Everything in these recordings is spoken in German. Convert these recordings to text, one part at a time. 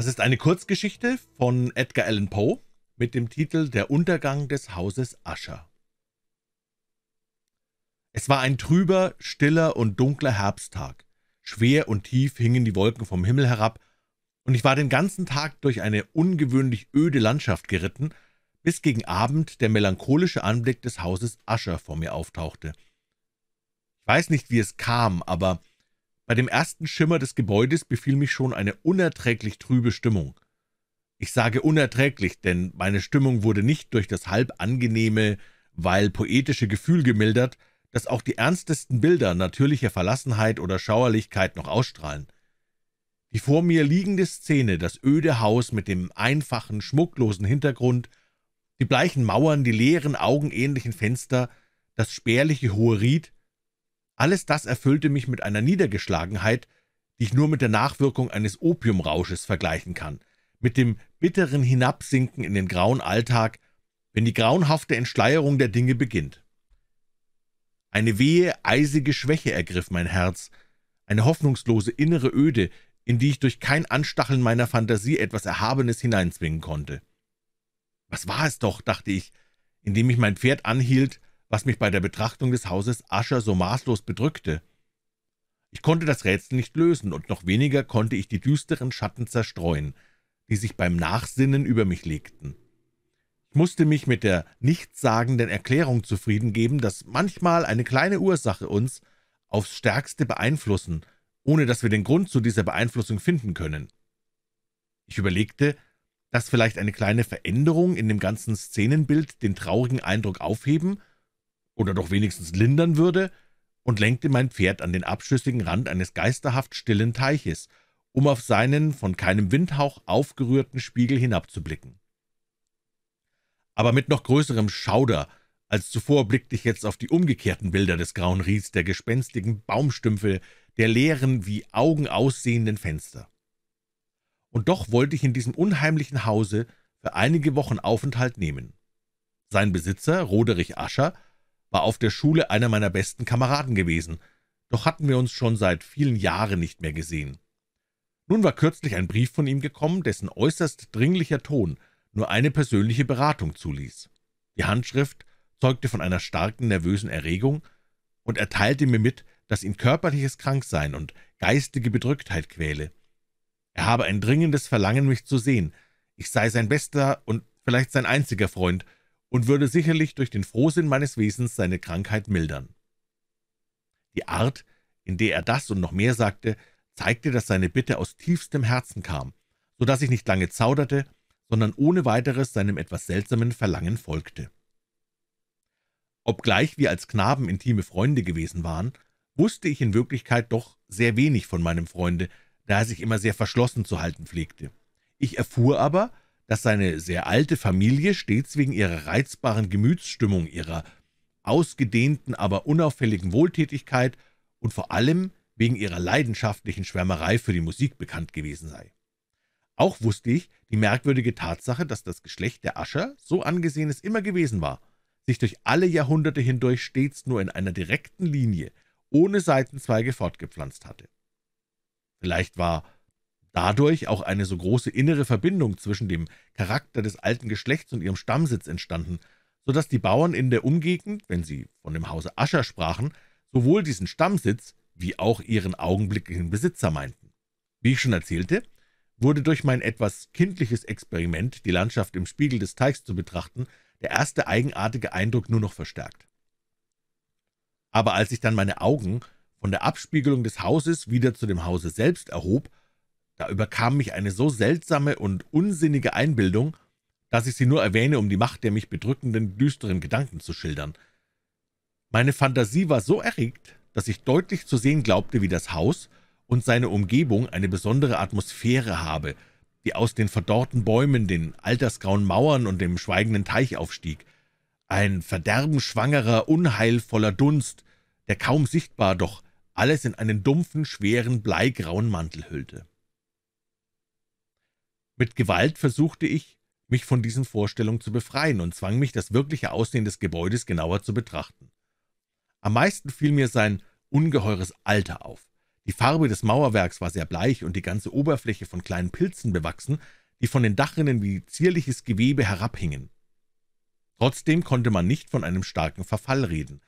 Das ist eine Kurzgeschichte von Edgar Allan Poe mit dem Titel Der Untergang des Hauses Ascher. Es war ein trüber, stiller und dunkler Herbsttag. Schwer und tief hingen die Wolken vom Himmel herab, und ich war den ganzen Tag durch eine ungewöhnlich öde Landschaft geritten, bis gegen Abend der melancholische Anblick des Hauses Ascher vor mir auftauchte. Ich weiß nicht, wie es kam, aber bei dem ersten Schimmer des Gebäudes befiel mich schon eine unerträglich trübe Stimmung. Ich sage unerträglich, denn meine Stimmung wurde nicht durch das halb angenehme, weil poetische Gefühl gemildert, das auch die ernstesten Bilder natürlicher Verlassenheit oder Schauerlichkeit noch ausstrahlen. Die vor mir liegende Szene, das öde Haus mit dem einfachen, schmucklosen Hintergrund, die bleichen Mauern, die leeren, augenähnlichen Fenster, das spärliche hohe Ried, alles das erfüllte mich mit einer Niedergeschlagenheit, die ich nur mit der Nachwirkung eines Opiumrausches vergleichen kann, mit dem bitteren Hinabsinken in den grauen Alltag, wenn die grauenhafte Entschleierung der Dinge beginnt. Eine wehe, eisige Schwäche ergriff mein Herz, eine hoffnungslose innere Öde, in die ich durch kein Anstacheln meiner Fantasie etwas Erhabenes hineinzwingen konnte. Was war es doch, dachte ich, indem ich mein Pferd anhielt was mich bei der Betrachtung des Hauses Ascher so maßlos bedrückte. Ich konnte das Rätsel nicht lösen, und noch weniger konnte ich die düsteren Schatten zerstreuen, die sich beim Nachsinnen über mich legten. Ich musste mich mit der nichtssagenden Erklärung zufrieden geben, dass manchmal eine kleine Ursache uns aufs Stärkste beeinflussen, ohne dass wir den Grund zu dieser Beeinflussung finden können. Ich überlegte, dass vielleicht eine kleine Veränderung in dem ganzen Szenenbild den traurigen Eindruck aufheben oder doch wenigstens lindern würde, und lenkte mein Pferd an den abschüssigen Rand eines geisterhaft stillen Teiches, um auf seinen von keinem Windhauch aufgerührten Spiegel hinabzublicken. Aber mit noch größerem Schauder als zuvor blickte ich jetzt auf die umgekehrten Bilder des grauen Ries, der gespenstigen Baumstümpfe, der leeren, wie Augen aussehenden Fenster. Und doch wollte ich in diesem unheimlichen Hause für einige Wochen Aufenthalt nehmen. Sein Besitzer, Roderich Ascher, war auf der Schule einer meiner besten Kameraden gewesen, doch hatten wir uns schon seit vielen Jahren nicht mehr gesehen. Nun war kürzlich ein Brief von ihm gekommen, dessen äußerst dringlicher Ton nur eine persönliche Beratung zuließ. Die Handschrift zeugte von einer starken nervösen Erregung, und erteilte mir mit, dass ihn körperliches Kranksein und geistige Bedrücktheit quäle. Er habe ein dringendes Verlangen, mich zu sehen. Ich sei sein bester und vielleicht sein einziger Freund, und würde sicherlich durch den Frohsinn meines Wesens seine Krankheit mildern. Die Art, in der er das und noch mehr sagte, zeigte, dass seine Bitte aus tiefstem Herzen kam, so dass ich nicht lange zauderte, sondern ohne weiteres seinem etwas seltsamen Verlangen folgte. Obgleich wir als Knaben intime Freunde gewesen waren, wusste ich in Wirklichkeit doch sehr wenig von meinem Freunde, da er sich immer sehr verschlossen zu halten pflegte. Ich erfuhr aber, dass seine sehr alte Familie stets wegen ihrer reizbaren Gemütsstimmung, ihrer ausgedehnten, aber unauffälligen Wohltätigkeit und vor allem wegen ihrer leidenschaftlichen Schwärmerei für die Musik bekannt gewesen sei. Auch wusste ich die merkwürdige Tatsache, dass das Geschlecht der Ascher, so angesehen es immer gewesen war, sich durch alle Jahrhunderte hindurch stets nur in einer direkten Linie, ohne Seitenzweige fortgepflanzt hatte. Vielleicht war Dadurch auch eine so große innere Verbindung zwischen dem Charakter des alten Geschlechts und ihrem Stammsitz entstanden, so dass die Bauern in der Umgegend, wenn sie von dem Hause Ascher sprachen, sowohl diesen Stammsitz wie auch ihren augenblicklichen Besitzer meinten. Wie ich schon erzählte, wurde durch mein etwas kindliches Experiment, die Landschaft im Spiegel des Teichs zu betrachten, der erste eigenartige Eindruck nur noch verstärkt. Aber als ich dann meine Augen von der Abspiegelung des Hauses wieder zu dem Hause selbst erhob da überkam mich eine so seltsame und unsinnige Einbildung, dass ich sie nur erwähne, um die Macht der mich bedrückenden, düsteren Gedanken zu schildern. Meine Fantasie war so erregt, dass ich deutlich zu sehen glaubte, wie das Haus und seine Umgebung eine besondere Atmosphäre habe, die aus den verdorrten Bäumen, den altersgrauen Mauern und dem schweigenden Teich aufstieg. Ein verderbenschwangerer, unheilvoller Dunst, der kaum sichtbar, doch alles in einen dumpfen, schweren, bleigrauen Mantel hüllte. Mit Gewalt versuchte ich, mich von diesen Vorstellungen zu befreien und zwang mich, das wirkliche Aussehen des Gebäudes genauer zu betrachten. Am meisten fiel mir sein ungeheures Alter auf. Die Farbe des Mauerwerks war sehr bleich und die ganze Oberfläche von kleinen Pilzen bewachsen, die von den Dachrinnen wie zierliches Gewebe herabhingen. Trotzdem konnte man nicht von einem starken Verfall reden,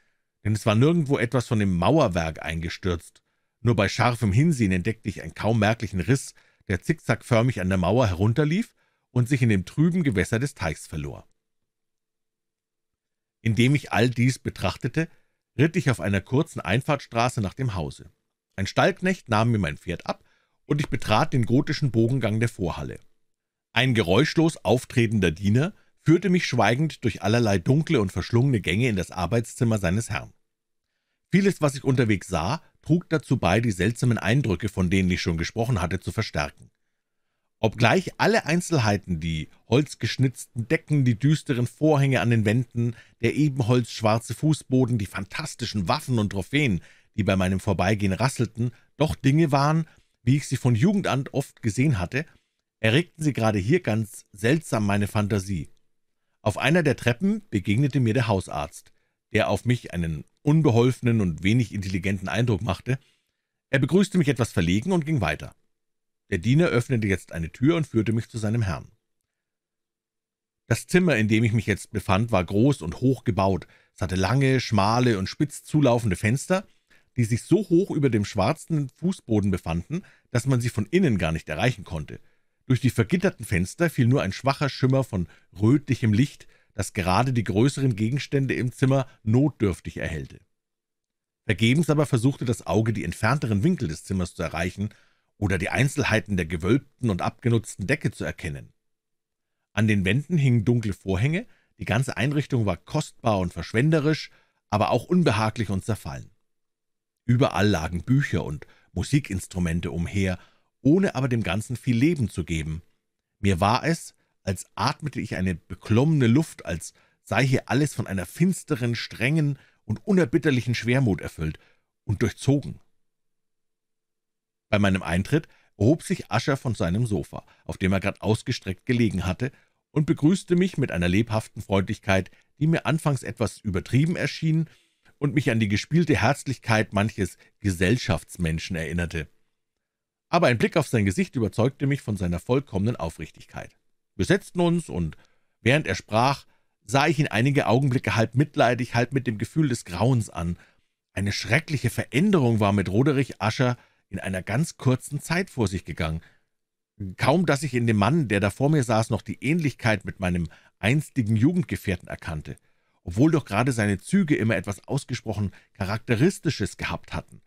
denn es war nirgendwo etwas von dem Mauerwerk eingestürzt. Nur bei scharfem Hinsehen entdeckte ich einen kaum merklichen Riss, der zickzackförmig an der Mauer herunterlief und sich in dem trüben Gewässer des Teichs verlor. Indem ich all dies betrachtete, ritt ich auf einer kurzen Einfahrtstraße nach dem Hause. Ein Stallknecht nahm mir mein Pferd ab, und ich betrat den gotischen Bogengang der Vorhalle. Ein geräuschlos auftretender Diener führte mich schweigend durch allerlei dunkle und verschlungene Gänge in das Arbeitszimmer seines Herrn. Vieles, was ich unterwegs sah, trug dazu bei, die seltsamen Eindrücke, von denen ich schon gesprochen hatte, zu verstärken. Obgleich alle Einzelheiten, die holzgeschnitzten Decken, die düsteren Vorhänge an den Wänden, der ebenholzschwarze Fußboden, die fantastischen Waffen und Trophäen, die bei meinem Vorbeigehen rasselten, doch Dinge waren, wie ich sie von Jugend an oft gesehen hatte, erregten sie gerade hier ganz seltsam meine Fantasie. Auf einer der Treppen begegnete mir der Hausarzt, der auf mich einen unbeholfenen und wenig intelligenten Eindruck machte. Er begrüßte mich etwas verlegen und ging weiter. Der Diener öffnete jetzt eine Tür und führte mich zu seinem Herrn. Das Zimmer, in dem ich mich jetzt befand, war groß und hoch gebaut. Es hatte lange, schmale und spitz zulaufende Fenster, die sich so hoch über dem schwarzen Fußboden befanden, dass man sie von innen gar nicht erreichen konnte. Durch die vergitterten Fenster fiel nur ein schwacher Schimmer von rötlichem Licht, das gerade die größeren Gegenstände im Zimmer notdürftig erhellte. Vergebens aber versuchte das Auge, die entfernteren Winkel des Zimmers zu erreichen oder die Einzelheiten der gewölbten und abgenutzten Decke zu erkennen. An den Wänden hingen dunkle Vorhänge, die ganze Einrichtung war kostbar und verschwenderisch, aber auch unbehaglich und zerfallen. Überall lagen Bücher und Musikinstrumente umher, ohne aber dem Ganzen viel Leben zu geben. Mir war es, als atmete ich eine beklommene Luft, als sei hier alles von einer finsteren, strengen und unerbitterlichen Schwermut erfüllt und durchzogen. Bei meinem Eintritt erhob sich Ascher von seinem Sofa, auf dem er gerade ausgestreckt gelegen hatte, und begrüßte mich mit einer lebhaften Freundlichkeit, die mir anfangs etwas übertrieben erschien und mich an die gespielte Herzlichkeit manches Gesellschaftsmenschen erinnerte. Aber ein Blick auf sein Gesicht überzeugte mich von seiner vollkommenen Aufrichtigkeit. Wir setzten uns, und während er sprach, sah ich ihn einige Augenblicke halb mitleidig, halb mit dem Gefühl des Grauens an. Eine schreckliche Veränderung war mit Roderich Ascher in einer ganz kurzen Zeit vor sich gegangen. Kaum, dass ich in dem Mann, der da vor mir saß, noch die Ähnlichkeit mit meinem einstigen Jugendgefährten erkannte, obwohl doch gerade seine Züge immer etwas ausgesprochen Charakteristisches gehabt hatten.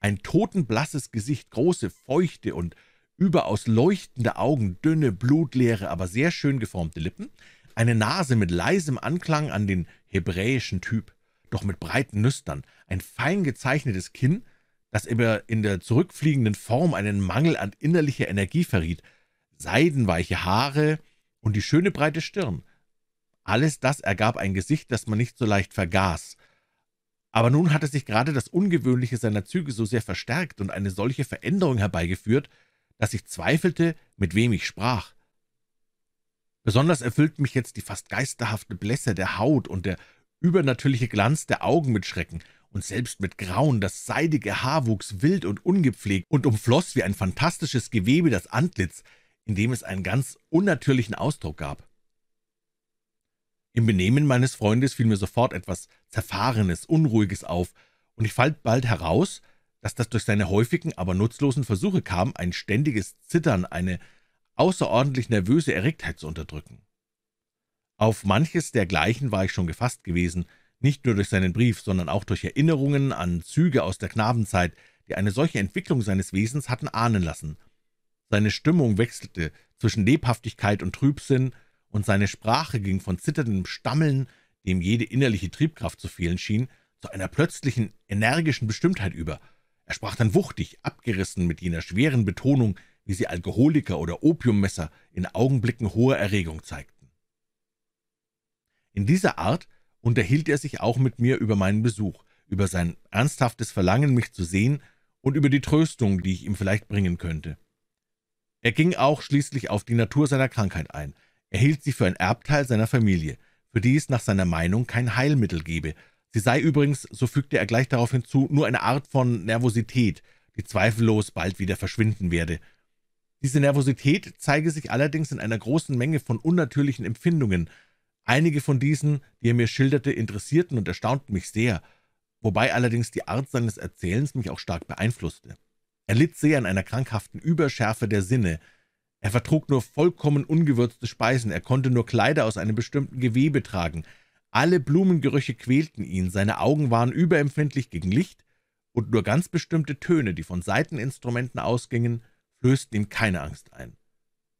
Ein totenblasses Gesicht, große, feuchte und überaus leuchtende Augen, dünne, blutleere, aber sehr schön geformte Lippen, eine Nase mit leisem Anklang an den hebräischen Typ, doch mit breiten Nüstern, ein fein gezeichnetes Kinn, das immer in der zurückfliegenden Form einen Mangel an innerlicher Energie verriet, seidenweiche Haare und die schöne breite Stirn. Alles das ergab ein Gesicht, das man nicht so leicht vergaß. Aber nun hatte sich gerade das Ungewöhnliche seiner Züge so sehr verstärkt und eine solche Veränderung herbeigeführt, dass ich zweifelte, mit wem ich sprach. Besonders erfüllt mich jetzt die fast geisterhafte Blässe der Haut und der übernatürliche Glanz der Augen mit Schrecken und selbst mit Grauen, das seidige Haar wuchs wild und ungepflegt und umfloss wie ein fantastisches Gewebe das Antlitz, in dem es einen ganz unnatürlichen Ausdruck gab. Im Benehmen meines Freundes fiel mir sofort etwas Zerfahrenes, Unruhiges auf, und ich fand bald heraus, dass das durch seine häufigen, aber nutzlosen Versuche kam, ein ständiges Zittern, eine außerordentlich nervöse Erregtheit zu unterdrücken. Auf manches dergleichen war ich schon gefasst gewesen, nicht nur durch seinen Brief, sondern auch durch Erinnerungen an Züge aus der Knabenzeit, die eine solche Entwicklung seines Wesens hatten ahnen lassen. Seine Stimmung wechselte zwischen Lebhaftigkeit und Trübsinn, und seine Sprache ging von zitterndem Stammeln, dem jede innerliche Triebkraft zu fehlen schien, zu einer plötzlichen, energischen Bestimmtheit über – er sprach dann wuchtig, abgerissen, mit jener schweren Betonung, wie sie Alkoholiker oder Opiummesser in Augenblicken hoher Erregung zeigten. In dieser Art unterhielt er sich auch mit mir über meinen Besuch, über sein ernsthaftes Verlangen, mich zu sehen, und über die Tröstung, die ich ihm vielleicht bringen könnte. Er ging auch schließlich auf die Natur seiner Krankheit ein. Er hielt sie für ein Erbteil seiner Familie, für die es nach seiner Meinung kein Heilmittel gebe, Sie sei übrigens, so fügte er gleich darauf hinzu, nur eine Art von Nervosität, die zweifellos bald wieder verschwinden werde. Diese Nervosität zeige sich allerdings in einer großen Menge von unnatürlichen Empfindungen. Einige von diesen, die er mir schilderte, interessierten und erstaunten mich sehr, wobei allerdings die Art seines Erzählens mich auch stark beeinflusste. Er litt sehr an einer krankhaften Überschärfe der Sinne. Er vertrug nur vollkommen ungewürzte Speisen, er konnte nur Kleider aus einem bestimmten Gewebe tragen – alle Blumengerüche quälten ihn, seine Augen waren überempfindlich gegen Licht, und nur ganz bestimmte Töne, die von Seiteninstrumenten ausgingen, flößten ihm keine Angst ein.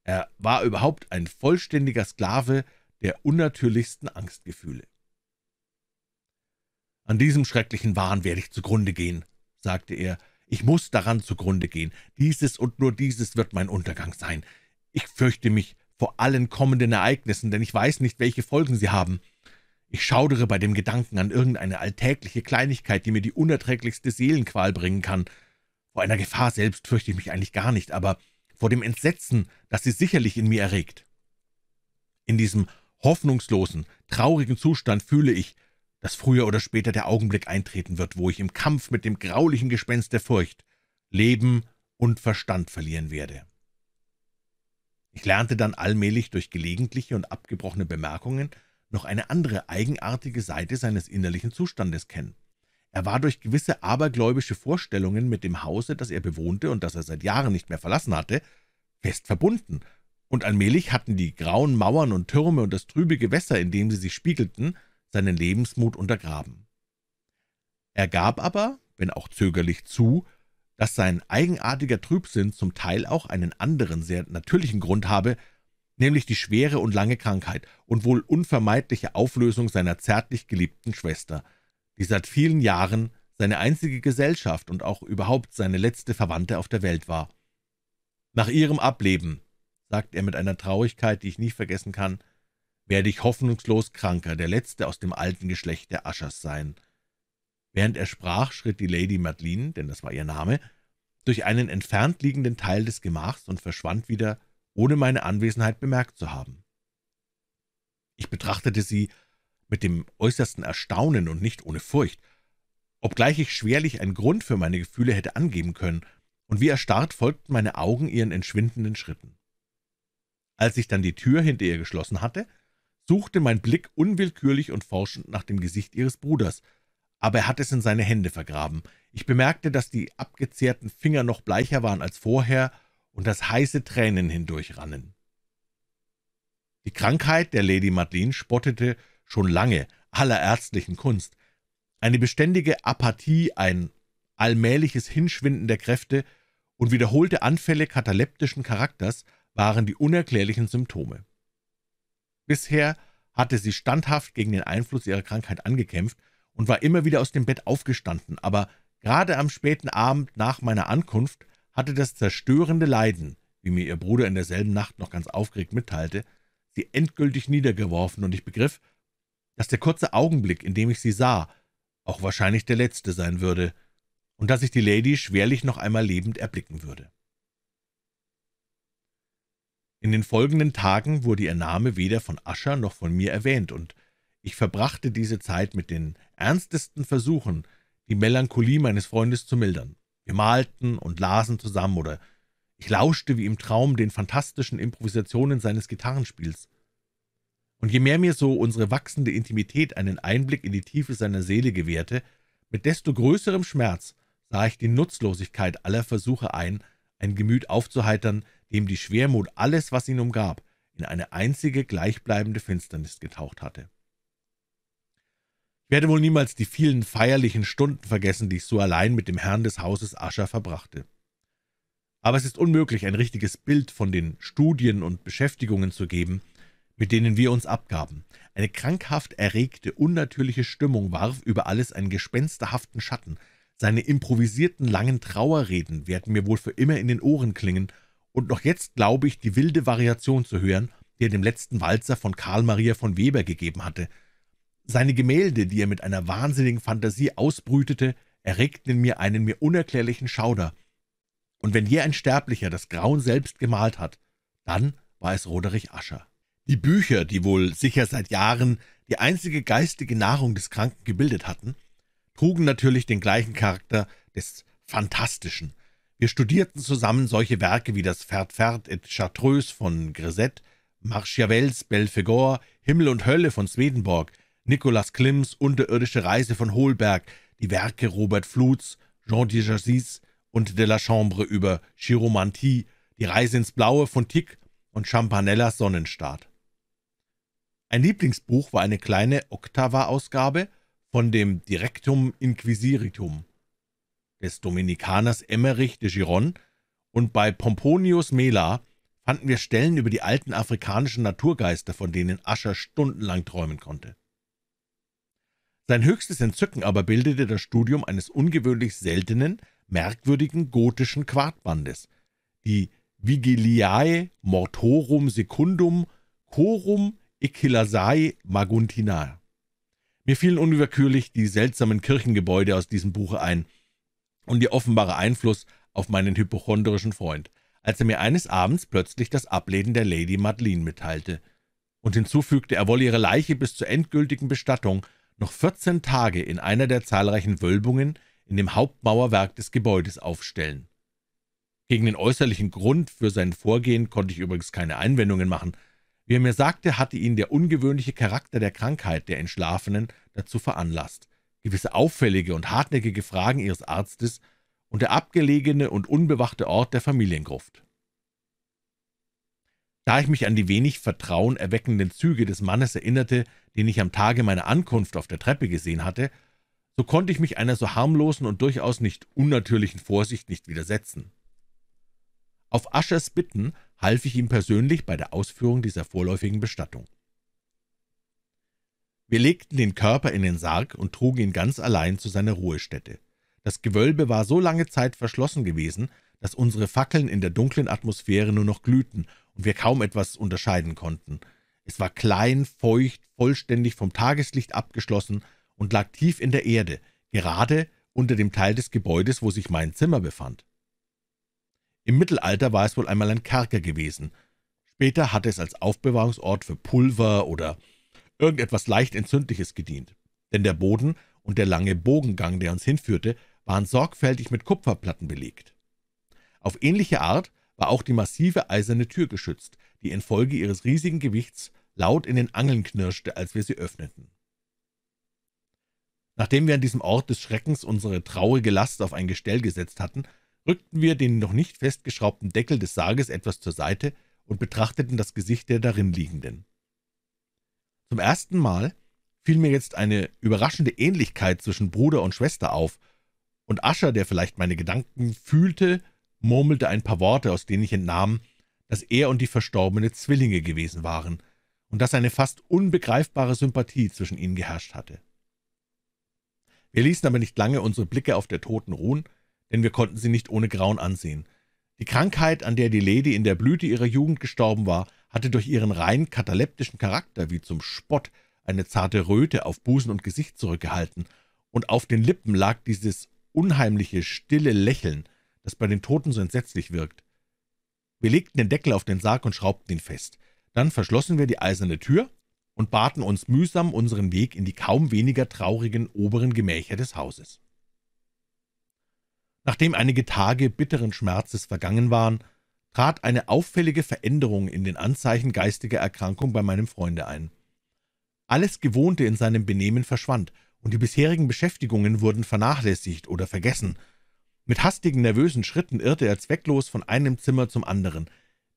Er war überhaupt ein vollständiger Sklave der unnatürlichsten Angstgefühle. »An diesem schrecklichen Wahn werde ich zugrunde gehen«, sagte er, »ich muss daran zugrunde gehen. Dieses und nur dieses wird mein Untergang sein. Ich fürchte mich vor allen kommenden Ereignissen, denn ich weiß nicht, welche Folgen sie haben. Ich schaudere bei dem Gedanken an irgendeine alltägliche Kleinigkeit, die mir die unerträglichste Seelenqual bringen kann. Vor einer Gefahr selbst fürchte ich mich eigentlich gar nicht, aber vor dem Entsetzen, das sie sicherlich in mir erregt. In diesem hoffnungslosen, traurigen Zustand fühle ich, dass früher oder später der Augenblick eintreten wird, wo ich im Kampf mit dem graulichen Gespenst der Furcht Leben und Verstand verlieren werde. Ich lernte dann allmählich durch gelegentliche und abgebrochene Bemerkungen, noch eine andere eigenartige Seite seines innerlichen Zustandes kennen. Er war durch gewisse abergläubische Vorstellungen mit dem Hause, das er bewohnte und das er seit Jahren nicht mehr verlassen hatte, fest verbunden, und allmählich hatten die grauen Mauern und Türme und das trübe Gewässer, in dem sie sich spiegelten, seinen Lebensmut untergraben. Er gab aber, wenn auch zögerlich, zu, dass sein eigenartiger Trübsinn zum Teil auch einen anderen, sehr natürlichen Grund habe, nämlich die schwere und lange Krankheit und wohl unvermeidliche Auflösung seiner zärtlich geliebten Schwester, die seit vielen Jahren seine einzige Gesellschaft und auch überhaupt seine letzte Verwandte auf der Welt war. »Nach ihrem Ableben«, sagt er mit einer Traurigkeit, die ich nie vergessen kann, »werde ich hoffnungslos kranker, der Letzte aus dem alten Geschlecht der Aschers sein.« Während er sprach, schritt die Lady Madeline, denn das war ihr Name, durch einen entfernt liegenden Teil des Gemachs und verschwand wieder ohne meine Anwesenheit bemerkt zu haben. Ich betrachtete sie mit dem äußersten Erstaunen und nicht ohne Furcht, obgleich ich schwerlich einen Grund für meine Gefühle hätte angeben können, und wie erstarrt folgten meine Augen ihren entschwindenden Schritten. Als ich dann die Tür hinter ihr geschlossen hatte, suchte mein Blick unwillkürlich und forschend nach dem Gesicht ihres Bruders, aber er hat es in seine Hände vergraben. Ich bemerkte, dass die abgezehrten Finger noch bleicher waren als vorher und dass heiße Tränen hindurchrannen. Die Krankheit der Lady Madeleine spottete schon lange aller ärztlichen Kunst. Eine beständige Apathie, ein allmähliches Hinschwinden der Kräfte und wiederholte Anfälle kataleptischen Charakters waren die unerklärlichen Symptome. Bisher hatte sie standhaft gegen den Einfluss ihrer Krankheit angekämpft und war immer wieder aus dem Bett aufgestanden, aber gerade am späten Abend nach meiner Ankunft hatte das zerstörende Leiden, wie mir ihr Bruder in derselben Nacht noch ganz aufgeregt mitteilte, sie endgültig niedergeworfen, und ich begriff, dass der kurze Augenblick, in dem ich sie sah, auch wahrscheinlich der letzte sein würde, und dass ich die Lady schwerlich noch einmal lebend erblicken würde. In den folgenden Tagen wurde ihr Name weder von Ascher noch von mir erwähnt, und ich verbrachte diese Zeit mit den ernstesten Versuchen, die Melancholie meines Freundes zu mildern. Wir malten und lasen zusammen, oder ich lauschte wie im Traum den fantastischen Improvisationen seines Gitarrenspiels. Und je mehr mir so unsere wachsende Intimität einen Einblick in die Tiefe seiner Seele gewährte, mit desto größerem Schmerz sah ich die Nutzlosigkeit aller Versuche ein, ein Gemüt aufzuheitern, dem die Schwermut alles, was ihn umgab, in eine einzige gleichbleibende Finsternis getaucht hatte. Ich werde wohl niemals die vielen feierlichen Stunden vergessen, die ich so allein mit dem Herrn des Hauses Ascher verbrachte. Aber es ist unmöglich, ein richtiges Bild von den Studien und Beschäftigungen zu geben, mit denen wir uns abgaben. Eine krankhaft erregte, unnatürliche Stimmung warf über alles einen gespensterhaften Schatten. Seine improvisierten langen Trauerreden werden mir wohl für immer in den Ohren klingen, und noch jetzt glaube ich, die wilde Variation zu hören, die er dem letzten Walzer von Karl Maria von Weber gegeben hatte – seine Gemälde, die er mit einer wahnsinnigen Fantasie ausbrütete, erregten in mir einen mir unerklärlichen Schauder. Und wenn je ein Sterblicher das Grauen selbst gemalt hat, dann war es Roderich Ascher. Die Bücher, die wohl sicher seit Jahren die einzige geistige Nahrung des Kranken gebildet hatten, trugen natürlich den gleichen Charakter des Fantastischen. Wir studierten zusammen solche Werke wie das Pferd et Chartreuse von Grisette, Marchiavels Belphegor, Himmel und Hölle von Swedenborg, Nicolas Klims »Unterirdische Reise von Holberg«, die Werke Robert Fluts, Jean de Jassis und de la Chambre über Chiromantie, die Reise ins Blaue von Tick und Champanellas Sonnenstaat. Ein Lieblingsbuch war eine kleine Oktava-Ausgabe von dem Directum Inquisiritum des Dominikaners Emmerich de Giron, und bei Pomponius Mela fanden wir Stellen über die alten afrikanischen Naturgeister, von denen Ascher stundenlang träumen konnte. Sein höchstes Entzücken aber bildete das Studium eines ungewöhnlich seltenen, merkwürdigen gotischen Quartbandes, die Vigiliae Mortorum Secundum Chorum Eccilasae Maguntinae. Mir fielen unwillkürlich die seltsamen Kirchengebäude aus diesem Buche ein und ihr offenbarer Einfluss auf meinen hypochondrischen Freund, als er mir eines Abends plötzlich das Ableben der Lady Madeleine mitteilte und hinzufügte, er wolle ihre Leiche bis zur endgültigen Bestattung noch 14 Tage in einer der zahlreichen Wölbungen in dem Hauptmauerwerk des Gebäudes aufstellen. Gegen den äußerlichen Grund für sein Vorgehen konnte ich übrigens keine Einwendungen machen. Wie er mir sagte, hatte ihn der ungewöhnliche Charakter der Krankheit der Entschlafenen dazu veranlasst. Gewisse auffällige und hartnäckige Fragen ihres Arztes und der abgelegene und unbewachte Ort der Familiengruft. Da ich mich an die wenig Vertrauen erweckenden Züge des Mannes erinnerte, den ich am Tage meiner Ankunft auf der Treppe gesehen hatte, so konnte ich mich einer so harmlosen und durchaus nicht unnatürlichen Vorsicht nicht widersetzen. Auf Aschers Bitten half ich ihm persönlich bei der Ausführung dieser vorläufigen Bestattung. Wir legten den Körper in den Sarg und trugen ihn ganz allein zu seiner Ruhestätte. Das Gewölbe war so lange Zeit verschlossen gewesen, dass unsere Fackeln in der dunklen Atmosphäre nur noch glühten und wir kaum etwas unterscheiden konnten. Es war klein, feucht, vollständig vom Tageslicht abgeschlossen und lag tief in der Erde, gerade unter dem Teil des Gebäudes, wo sich mein Zimmer befand. Im Mittelalter war es wohl einmal ein Kerker gewesen. Später hatte es als Aufbewahrungsort für Pulver oder irgendetwas leicht Entzündliches gedient. Denn der Boden und der lange Bogengang, der uns hinführte, waren sorgfältig mit Kupferplatten belegt. Auf ähnliche Art war auch die massive eiserne Tür geschützt, die infolge ihres riesigen Gewichts laut in den Angeln knirschte, als wir sie öffneten. Nachdem wir an diesem Ort des Schreckens unsere traurige Last auf ein Gestell gesetzt hatten, rückten wir den noch nicht festgeschraubten Deckel des Sarges etwas zur Seite und betrachteten das Gesicht der darin Liegenden. Zum ersten Mal fiel mir jetzt eine überraschende Ähnlichkeit zwischen Bruder und Schwester auf, und Ascher, der vielleicht meine Gedanken fühlte murmelte ein paar Worte, aus denen ich entnahm, dass er und die Verstorbene Zwillinge gewesen waren und dass eine fast unbegreifbare Sympathie zwischen ihnen geherrscht hatte. Wir ließen aber nicht lange unsere Blicke auf der Toten ruhen, denn wir konnten sie nicht ohne Grauen ansehen. Die Krankheit, an der die Lady in der Blüte ihrer Jugend gestorben war, hatte durch ihren rein kataleptischen Charakter wie zum Spott eine zarte Röte auf Busen und Gesicht zurückgehalten, und auf den Lippen lag dieses unheimliche, stille Lächeln, das bei den Toten so entsetzlich wirkt. Wir legten den Deckel auf den Sarg und schraubten ihn fest. Dann verschlossen wir die eiserne Tür und baten uns mühsam unseren Weg in die kaum weniger traurigen oberen Gemächer des Hauses. Nachdem einige Tage bitteren Schmerzes vergangen waren, trat eine auffällige Veränderung in den Anzeichen geistiger Erkrankung bei meinem Freunde ein. Alles Gewohnte in seinem Benehmen verschwand, und die bisherigen Beschäftigungen wurden vernachlässigt oder vergessen – mit hastigen, nervösen Schritten irrte er zwecklos von einem Zimmer zum anderen.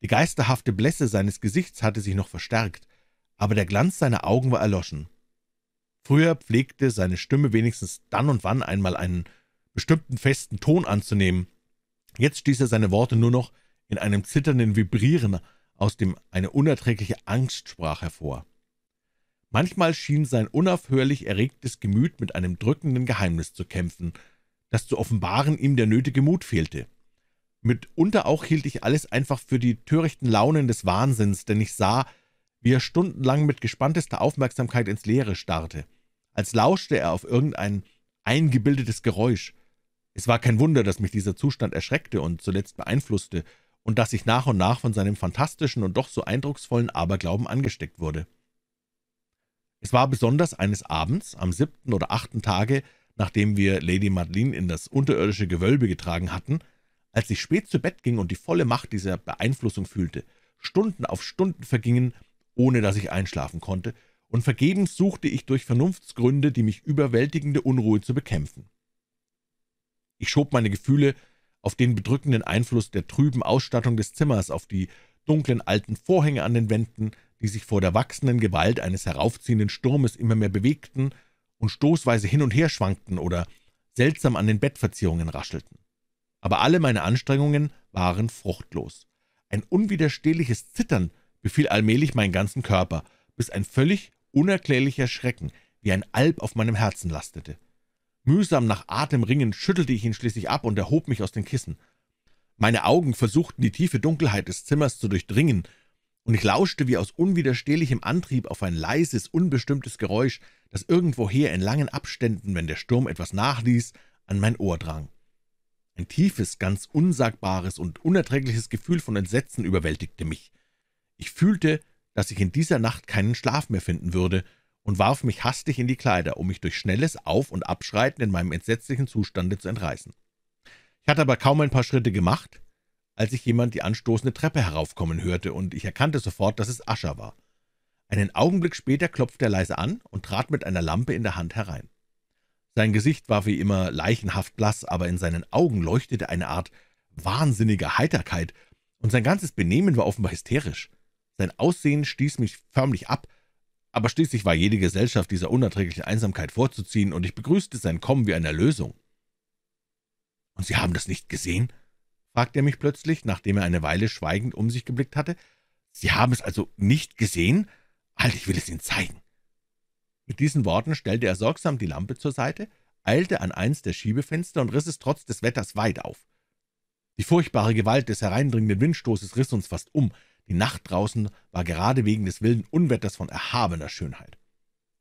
Die geisterhafte Blässe seines Gesichts hatte sich noch verstärkt, aber der Glanz seiner Augen war erloschen. Früher pflegte seine Stimme wenigstens dann und wann einmal einen bestimmten festen Ton anzunehmen. Jetzt stieß er seine Worte nur noch in einem zitternden Vibrieren, aus dem eine unerträgliche Angst sprach hervor. Manchmal schien sein unaufhörlich erregtes Gemüt mit einem drückenden Geheimnis zu kämpfen, das zu offenbaren ihm der nötige Mut fehlte. Mitunter auch hielt ich alles einfach für die törichten Launen des Wahnsinns, denn ich sah, wie er stundenlang mit gespanntester Aufmerksamkeit ins Leere starrte, als lauschte er auf irgendein eingebildetes Geräusch. Es war kein Wunder, dass mich dieser Zustand erschreckte und zuletzt beeinflusste und dass ich nach und nach von seinem fantastischen und doch so eindrucksvollen Aberglauben angesteckt wurde. Es war besonders eines Abends, am siebten oder achten Tage, nachdem wir Lady Madeline in das unterirdische Gewölbe getragen hatten, als ich spät zu Bett ging und die volle Macht dieser Beeinflussung fühlte. Stunden auf Stunden vergingen, ohne dass ich einschlafen konnte, und vergebens suchte ich durch Vernunftsgründe die mich überwältigende Unruhe zu bekämpfen. Ich schob meine Gefühle auf den bedrückenden Einfluss der trüben Ausstattung des Zimmers, auf die dunklen alten Vorhänge an den Wänden, die sich vor der wachsenden Gewalt eines heraufziehenden Sturmes immer mehr bewegten, und stoßweise hin und her schwankten oder seltsam an den Bettverzierungen raschelten. Aber alle meine Anstrengungen waren fruchtlos. Ein unwiderstehliches Zittern befiel allmählich meinen ganzen Körper, bis ein völlig unerklärlicher Schrecken wie ein Alb auf meinem Herzen lastete. Mühsam nach Atem ringend schüttelte ich ihn schließlich ab und erhob mich aus den Kissen. Meine Augen versuchten, die tiefe Dunkelheit des Zimmers zu durchdringen, und ich lauschte wie aus unwiderstehlichem Antrieb auf ein leises, unbestimmtes Geräusch, das irgendwoher in langen Abständen, wenn der Sturm etwas nachließ, an mein Ohr drang. Ein tiefes, ganz unsagbares und unerträgliches Gefühl von Entsetzen überwältigte mich. Ich fühlte, dass ich in dieser Nacht keinen Schlaf mehr finden würde und warf mich hastig in die Kleider, um mich durch schnelles Auf- und Abschreiten in meinem entsetzlichen Zustande zu entreißen. Ich hatte aber kaum ein paar Schritte gemacht, als ich jemand die anstoßende Treppe heraufkommen hörte, und ich erkannte sofort, dass es Ascher war. Einen Augenblick später klopfte er leise an und trat mit einer Lampe in der Hand herein. Sein Gesicht war wie immer leichenhaft blass, aber in seinen Augen leuchtete eine Art wahnsinniger Heiterkeit, und sein ganzes Benehmen war offenbar hysterisch. Sein Aussehen stieß mich förmlich ab, aber schließlich war jede Gesellschaft dieser unerträglichen Einsamkeit vorzuziehen, und ich begrüßte sein Kommen wie eine Erlösung. »Und Sie haben das nicht gesehen?« fragte er mich plötzlich, nachdem er eine Weile schweigend um sich geblickt hatte. »Sie haben es also nicht gesehen? Halt, ich will es Ihnen zeigen.« Mit diesen Worten stellte er sorgsam die Lampe zur Seite, eilte an eins der Schiebefenster und riss es trotz des Wetters weit auf. Die furchtbare Gewalt des hereindringenden Windstoßes riss uns fast um. Die Nacht draußen war gerade wegen des wilden Unwetters von erhabener Schönheit.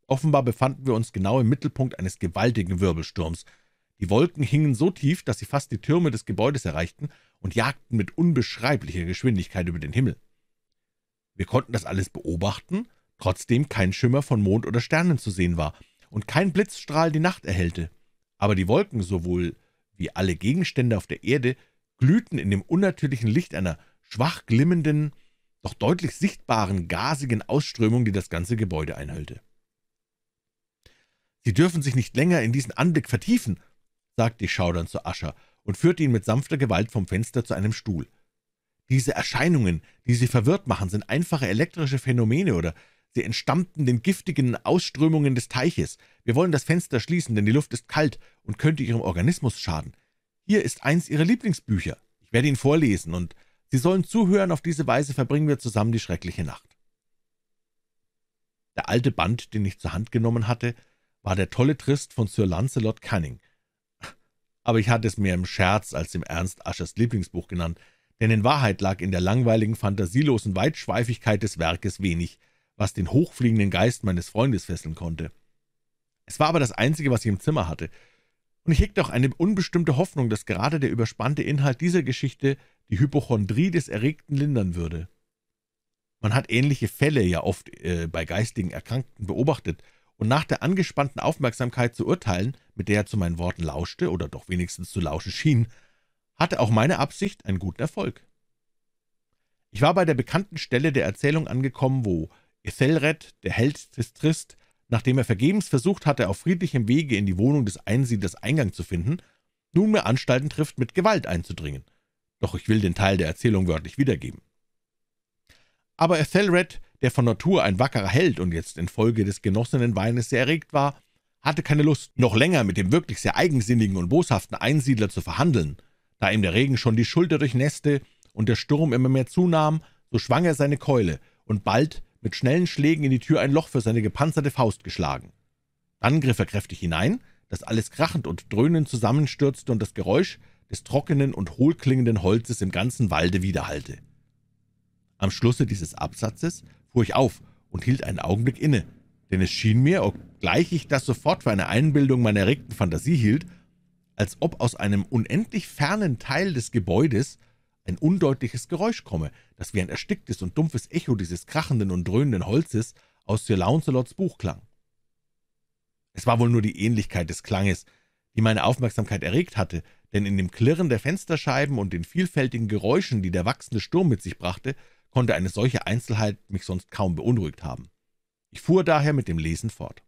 Offenbar befanden wir uns genau im Mittelpunkt eines gewaltigen Wirbelsturms, die Wolken hingen so tief, dass sie fast die Türme des Gebäudes erreichten und jagten mit unbeschreiblicher Geschwindigkeit über den Himmel. Wir konnten das alles beobachten, trotzdem kein Schimmer von Mond oder Sternen zu sehen war und kein Blitzstrahl die Nacht erhellte. Aber die Wolken, sowohl wie alle Gegenstände auf der Erde, glühten in dem unnatürlichen Licht einer schwach glimmenden, doch deutlich sichtbaren, gasigen Ausströmung, die das ganze Gebäude einhüllte. Sie dürfen sich nicht länger in diesen Anblick vertiefen, sagte ich schaudernd zu Ascher und führte ihn mit sanfter Gewalt vom Fenster zu einem Stuhl. Diese Erscheinungen, die Sie verwirrt machen, sind einfache elektrische Phänomene, oder? Sie entstammten den giftigen Ausströmungen des Teiches. Wir wollen das Fenster schließen, denn die Luft ist kalt und könnte Ihrem Organismus schaden. Hier ist eins Ihrer Lieblingsbücher. Ich werde ihn vorlesen, und Sie sollen zuhören, auf diese Weise verbringen wir zusammen die schreckliche Nacht. Der alte Band, den ich zur Hand genommen hatte, war der tolle Trist von Sir Lancelot Canning, aber ich hatte es mehr im Scherz als im Ernst Aschers Lieblingsbuch genannt, denn in Wahrheit lag in der langweiligen, fantasielosen Weitschweifigkeit des Werkes wenig, was den hochfliegenden Geist meines Freundes fesseln konnte. Es war aber das Einzige, was ich im Zimmer hatte, und ich hegte auch eine unbestimmte Hoffnung, dass gerade der überspannte Inhalt dieser Geschichte die Hypochondrie des Erregten lindern würde. Man hat ähnliche Fälle ja oft äh, bei geistigen Erkrankten beobachtet, und nach der angespannten Aufmerksamkeit zu urteilen, mit der er zu meinen Worten lauschte oder doch wenigstens zu lauschen schien, hatte auch meine Absicht einen guten Erfolg. Ich war bei der bekannten Stelle der Erzählung angekommen, wo Ethelred, der Held des Trist, nachdem er vergebens versucht hatte, auf friedlichem Wege in die Wohnung des Einsiedlers Eingang zu finden, nunmehr Anstalten trifft, mit Gewalt einzudringen. Doch ich will den Teil der Erzählung wörtlich wiedergeben. Aber Ethelred der von Natur ein wackerer Held und jetzt infolge des genossenen Weines sehr erregt war, hatte keine Lust, noch länger mit dem wirklich sehr eigensinnigen und boshaften Einsiedler zu verhandeln. Da ihm der Regen schon die Schulter durchnäßte und der Sturm immer mehr zunahm, so schwang er seine Keule und bald mit schnellen Schlägen in die Tür ein Loch für seine gepanzerte Faust geschlagen. Dann griff er kräftig hinein, dass alles krachend und dröhnend zusammenstürzte und das Geräusch des trockenen und hohlklingenden Holzes im ganzen Walde widerhallte. Am Schlusse dieses Absatzes fuhr ich auf und hielt einen Augenblick inne, denn es schien mir, obgleich ich das sofort für eine Einbildung meiner erregten Fantasie hielt, als ob aus einem unendlich fernen Teil des Gebäudes ein undeutliches Geräusch komme, das wie ein ersticktes und dumpfes Echo dieses krachenden und dröhnenden Holzes aus Sir Launcelots Buch klang. Es war wohl nur die Ähnlichkeit des Klanges, die meine Aufmerksamkeit erregt hatte, denn in dem Klirren der Fensterscheiben und den vielfältigen Geräuschen, die der wachsende Sturm mit sich brachte, konnte eine solche Einzelheit mich sonst kaum beunruhigt haben. Ich fuhr daher mit dem Lesen fort.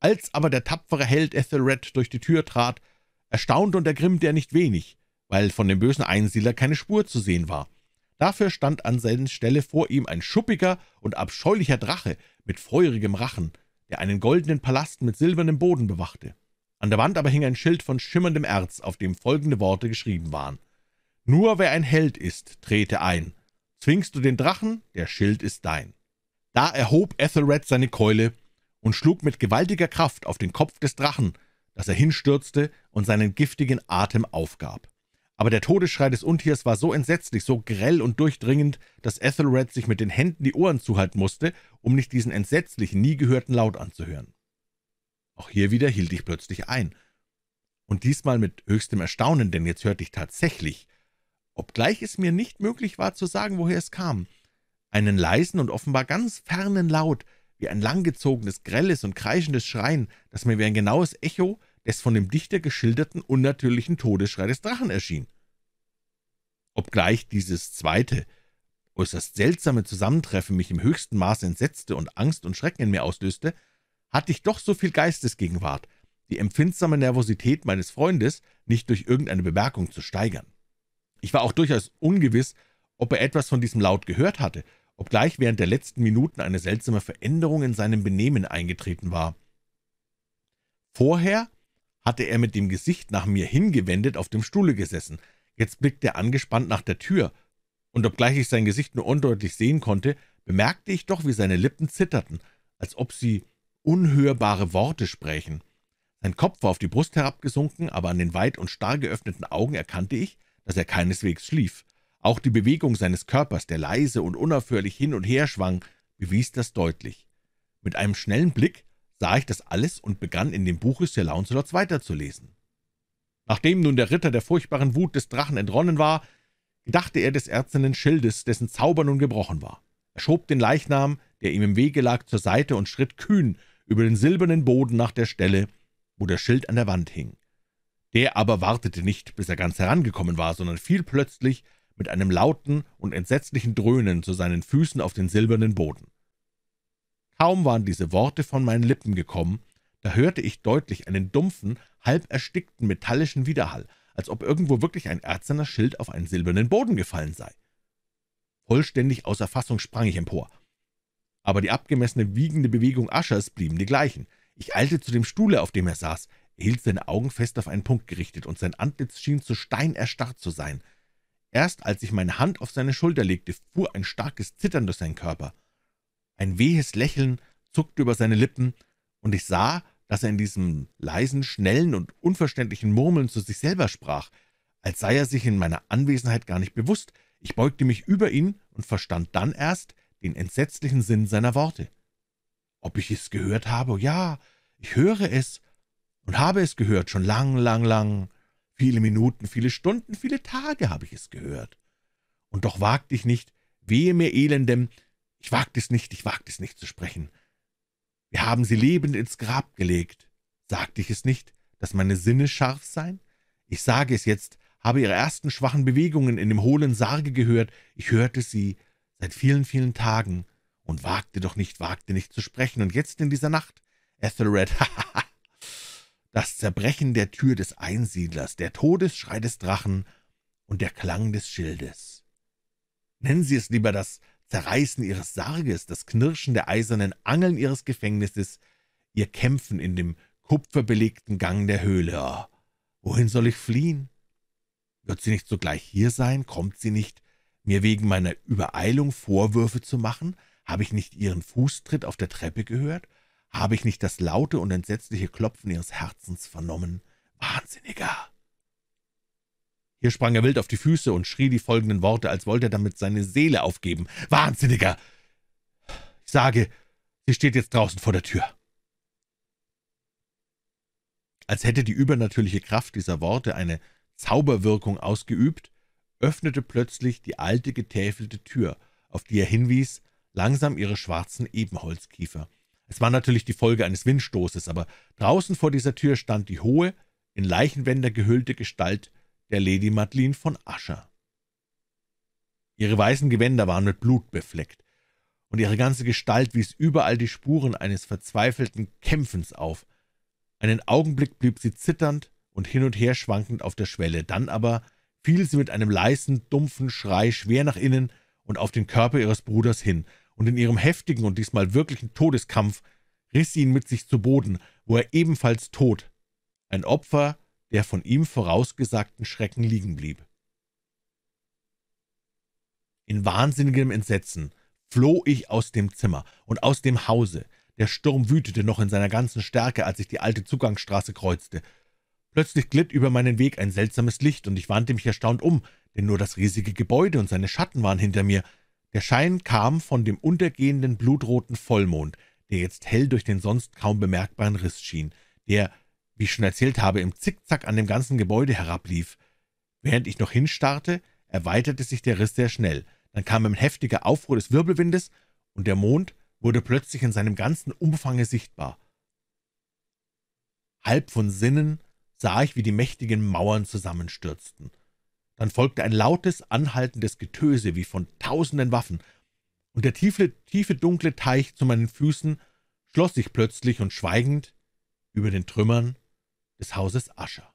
Als aber der tapfere Held Ethelred durch die Tür trat, erstaunt und ergrimmte er nicht wenig, weil von dem bösen Einsiedler keine Spur zu sehen war. Dafür stand an seiner Stelle vor ihm ein schuppiger und abscheulicher Drache mit feurigem Rachen, der einen goldenen Palast mit silbernem Boden bewachte. An der Wand aber hing ein Schild von schimmerndem Erz, auf dem folgende Worte geschrieben waren. Nur wer ein Held ist, trete ein. Zwingst du den Drachen, der Schild ist dein.« Da erhob Ethelred seine Keule und schlug mit gewaltiger Kraft auf den Kopf des Drachen, dass er hinstürzte und seinen giftigen Atem aufgab. Aber der Todesschrei des Untiers war so entsetzlich, so grell und durchdringend, dass Ethelred sich mit den Händen die Ohren zuhalten musste, um nicht diesen entsetzlichen, nie gehörten Laut anzuhören. Auch hier wieder hielt ich plötzlich ein. Und diesmal mit höchstem Erstaunen, denn jetzt hörte ich tatsächlich obgleich es mir nicht möglich war zu sagen, woher es kam. Einen leisen und offenbar ganz fernen Laut, wie ein langgezogenes, grelles und kreischendes Schreien, das mir wie ein genaues Echo des von dem Dichter geschilderten unnatürlichen Todesschrei des Drachen erschien. Obgleich dieses zweite, äußerst seltsame Zusammentreffen mich im höchsten Maße entsetzte und Angst und Schrecken in mir auslöste, hatte ich doch so viel Geistesgegenwart, die empfindsame Nervosität meines Freundes nicht durch irgendeine Bemerkung zu steigern. Ich war auch durchaus ungewiss, ob er etwas von diesem Laut gehört hatte, obgleich während der letzten Minuten eine seltsame Veränderung in seinem Benehmen eingetreten war. Vorher hatte er mit dem Gesicht nach mir hingewendet auf dem Stuhle gesessen. Jetzt blickte er angespannt nach der Tür, und obgleich ich sein Gesicht nur undeutlich sehen konnte, bemerkte ich doch, wie seine Lippen zitterten, als ob sie unhörbare Worte sprächen. Sein Kopf war auf die Brust herabgesunken, aber an den weit und starr geöffneten Augen erkannte ich, dass er keineswegs schlief. Auch die Bewegung seines Körpers, der leise und unaufhörlich hin und her schwang, bewies das deutlich. Mit einem schnellen Blick sah ich das alles und begann in dem Buche Sir Launcelots weiterzulesen. Nachdem nun der Ritter der furchtbaren Wut des Drachen entronnen war, gedachte er des erzenden Schildes, dessen Zauber nun gebrochen war. Er schob den Leichnam, der ihm im Wege lag, zur Seite und schritt kühn über den silbernen Boden nach der Stelle, wo der Schild an der Wand hing. Der aber wartete nicht, bis er ganz herangekommen war, sondern fiel plötzlich mit einem lauten und entsetzlichen Dröhnen zu seinen Füßen auf den silbernen Boden. Kaum waren diese Worte von meinen Lippen gekommen, da hörte ich deutlich einen dumpfen, halb erstickten metallischen Widerhall, als ob irgendwo wirklich ein erzerner Schild auf einen silbernen Boden gefallen sei. Vollständig außer Fassung sprang ich empor. Aber die abgemessene, wiegende Bewegung Aschers blieben die gleichen. Ich eilte zu dem Stuhle, auf dem er saß, hielt seine Augen fest auf einen Punkt gerichtet, und sein Antlitz schien zu Stein erstarrt zu sein. Erst als ich meine Hand auf seine Schulter legte, fuhr ein starkes Zittern durch seinen Körper. Ein wehes Lächeln zuckte über seine Lippen, und ich sah, dass er in diesem leisen, schnellen und unverständlichen Murmeln zu sich selber sprach, als sei er sich in meiner Anwesenheit gar nicht bewusst. Ich beugte mich über ihn und verstand dann erst den entsetzlichen Sinn seiner Worte. Ob ich es gehört habe? Ja, ich höre es, und habe es gehört, schon lang, lang, lang. Viele Minuten, viele Stunden, viele Tage habe ich es gehört. Und doch wagte ich nicht, wehe mir Elendem, ich wagte es nicht, ich wagte es nicht zu sprechen. Wir haben sie lebend ins Grab gelegt. Sagte ich es nicht, dass meine Sinne scharf seien? Ich sage es jetzt, habe ihre ersten schwachen Bewegungen in dem hohlen Sarge gehört, ich hörte sie seit vielen, vielen Tagen und wagte doch nicht, wagte nicht zu sprechen. Und jetzt in dieser Nacht, Ethelred, hahaha, das Zerbrechen der Tür des Einsiedlers, der Todesschrei des Drachen und der Klang des Schildes. Nennen Sie es lieber das Zerreißen Ihres Sarges, das Knirschen der eisernen Angeln Ihres Gefängnisses, Ihr Kämpfen in dem kupferbelegten Gang der Höhle. Oh, Wohin soll ich fliehen? Wird sie nicht sogleich hier sein? Kommt sie nicht, mir wegen meiner Übereilung Vorwürfe zu machen? Habe ich nicht ihren Fußtritt auf der Treppe gehört? Habe ich nicht das laute und entsetzliche Klopfen ihres Herzens vernommen? Wahnsinniger! Hier sprang er wild auf die Füße und schrie die folgenden Worte, als wollte er damit seine Seele aufgeben. Wahnsinniger! Ich sage, sie steht jetzt draußen vor der Tür. Als hätte die übernatürliche Kraft dieser Worte eine Zauberwirkung ausgeübt, öffnete plötzlich die alte getäfelte Tür, auf die er hinwies, langsam ihre schwarzen Ebenholzkiefer. Es war natürlich die Folge eines Windstoßes, aber draußen vor dieser Tür stand die hohe, in Leichenwänder gehüllte Gestalt der Lady Madeline von Ascher. Ihre weißen Gewänder waren mit Blut befleckt, und ihre ganze Gestalt wies überall die Spuren eines verzweifelten Kämpfens auf. Einen Augenblick blieb sie zitternd und hin und her schwankend auf der Schwelle, dann aber fiel sie mit einem leisen, dumpfen Schrei schwer nach innen und auf den Körper ihres Bruders hin, und in ihrem heftigen und diesmal wirklichen Todeskampf riss sie ihn mit sich zu Boden, wo er ebenfalls tot, ein Opfer der von ihm vorausgesagten Schrecken liegen blieb. In wahnsinnigem Entsetzen floh ich aus dem Zimmer und aus dem Hause. Der Sturm wütete noch in seiner ganzen Stärke, als ich die alte Zugangsstraße kreuzte. Plötzlich glitt über meinen Weg ein seltsames Licht, und ich wandte mich erstaunt um, denn nur das riesige Gebäude und seine Schatten waren hinter mir – der Schein kam von dem untergehenden blutroten Vollmond, der jetzt hell durch den sonst kaum bemerkbaren Riss schien, der, wie ich schon erzählt habe, im Zickzack an dem ganzen Gebäude herablief. Während ich noch hinstarrte, erweiterte sich der Riss sehr schnell. Dann kam ein heftiger Aufruhr des Wirbelwindes, und der Mond wurde plötzlich in seinem ganzen Umfange sichtbar. Halb von Sinnen sah ich, wie die mächtigen Mauern zusammenstürzten. Dann folgte ein lautes, anhaltendes Getöse wie von tausenden Waffen, und der tiefe, tiefe, dunkle Teich zu meinen Füßen schloss sich plötzlich und schweigend über den Trümmern des Hauses Ascher.